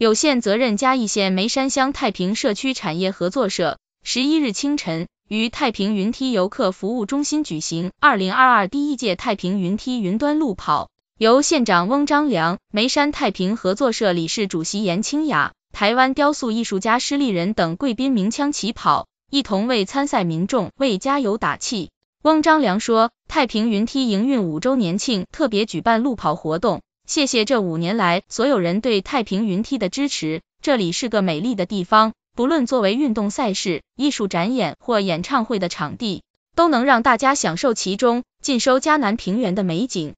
有限责任嘉义县梅山乡太平社区产业合作社十一日清晨于太平云梯游客服务中心举行二零二二第一届太平云梯云端路跑，由县长翁章良、梅山太平合作社理事主席严清雅、台湾雕塑艺术家施立人等贵宾鸣枪起跑，一同为参赛民众为加油打气。翁章良说，太平云梯营运五周年庆特别举办路跑活动。谢谢这五年来所有人对太平云梯的支持。这里是个美丽的地方，不论作为运动赛事、艺术展演或演唱会的场地，都能让大家享受其中，尽收迦南平原的美景。